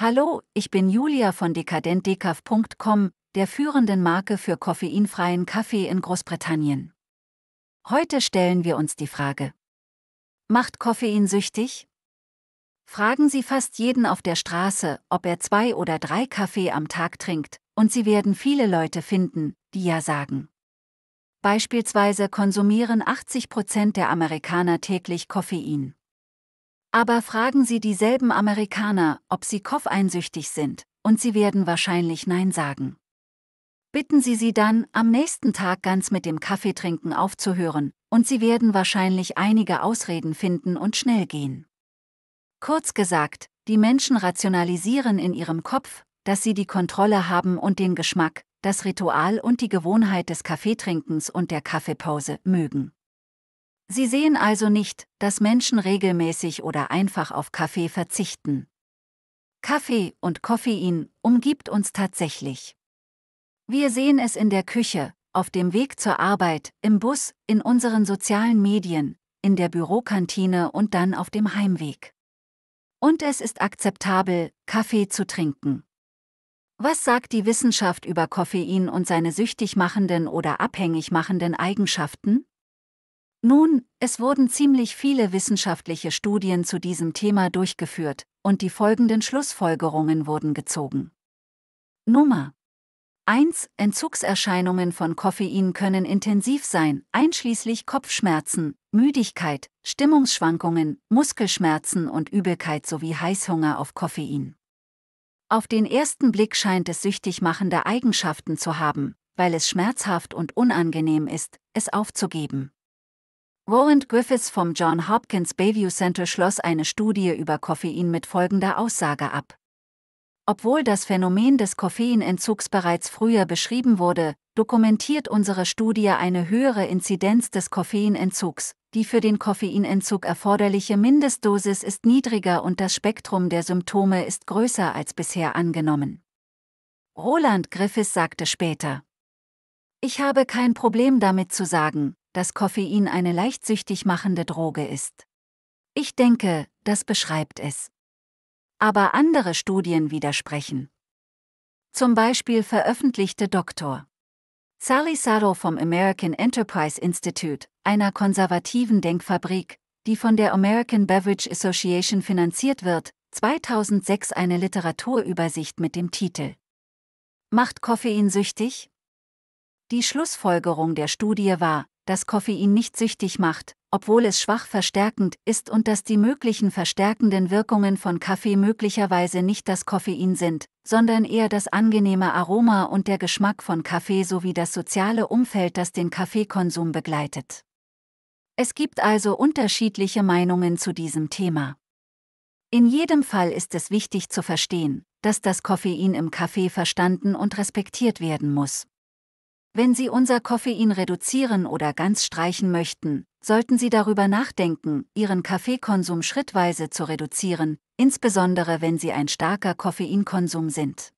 Hallo, ich bin Julia von dekadentdecaf.com, der führenden Marke für koffeinfreien Kaffee in Großbritannien. Heute stellen wir uns die Frage. Macht Koffein süchtig? Fragen Sie fast jeden auf der Straße, ob er zwei oder drei Kaffee am Tag trinkt, und Sie werden viele Leute finden, die ja sagen. Beispielsweise konsumieren 80 Prozent der Amerikaner täglich Koffein. Aber fragen Sie dieselben Amerikaner, ob sie koffeinsüchtig sind, und sie werden wahrscheinlich Nein sagen. Bitten Sie sie dann, am nächsten Tag ganz mit dem Kaffeetrinken aufzuhören, und sie werden wahrscheinlich einige Ausreden finden und schnell gehen. Kurz gesagt, die Menschen rationalisieren in ihrem Kopf, dass sie die Kontrolle haben und den Geschmack, das Ritual und die Gewohnheit des Kaffeetrinkens und der Kaffeepause mögen. Sie sehen also nicht, dass Menschen regelmäßig oder einfach auf Kaffee verzichten. Kaffee und Koffein umgibt uns tatsächlich. Wir sehen es in der Küche, auf dem Weg zur Arbeit, im Bus, in unseren sozialen Medien, in der Bürokantine und dann auf dem Heimweg. Und es ist akzeptabel, Kaffee zu trinken. Was sagt die Wissenschaft über Koffein und seine süchtig machenden oder abhängig machenden Eigenschaften? Nun, es wurden ziemlich viele wissenschaftliche Studien zu diesem Thema durchgeführt, und die folgenden Schlussfolgerungen wurden gezogen. Nummer 1. Entzugserscheinungen von Koffein können intensiv sein, einschließlich Kopfschmerzen, Müdigkeit, Stimmungsschwankungen, Muskelschmerzen und Übelkeit sowie Heißhunger auf Koffein. Auf den ersten Blick scheint es süchtig machende Eigenschaften zu haben, weil es schmerzhaft und unangenehm ist, es aufzugeben. Roland Griffiths vom John Hopkins Bayview Center schloss eine Studie über Koffein mit folgender Aussage ab. Obwohl das Phänomen des Koffeinentzugs bereits früher beschrieben wurde, dokumentiert unsere Studie eine höhere Inzidenz des Koffeinentzugs. Die für den Koffeinentzug erforderliche Mindestdosis ist niedriger und das Spektrum der Symptome ist größer als bisher angenommen. Roland Griffiths sagte später, ich habe kein Problem damit zu sagen, dass Koffein eine leicht süchtig machende Droge ist. Ich denke, das beschreibt es. Aber andere Studien widersprechen. Zum Beispiel veröffentlichte Dr. Sally Sado vom American Enterprise Institute, einer konservativen Denkfabrik, die von der American Beverage Association finanziert wird, 2006 eine Literaturübersicht mit dem Titel Macht Koffein süchtig? Die Schlussfolgerung der Studie war, dass Koffein nicht süchtig macht, obwohl es schwach verstärkend ist und dass die möglichen verstärkenden Wirkungen von Kaffee möglicherweise nicht das Koffein sind, sondern eher das angenehme Aroma und der Geschmack von Kaffee sowie das soziale Umfeld, das den Kaffeekonsum begleitet. Es gibt also unterschiedliche Meinungen zu diesem Thema. In jedem Fall ist es wichtig zu verstehen, dass das Koffein im Kaffee verstanden und respektiert werden muss. Wenn Sie unser Koffein reduzieren oder ganz streichen möchten, sollten Sie darüber nachdenken, Ihren Kaffeekonsum schrittweise zu reduzieren, insbesondere wenn Sie ein starker Koffeinkonsum sind.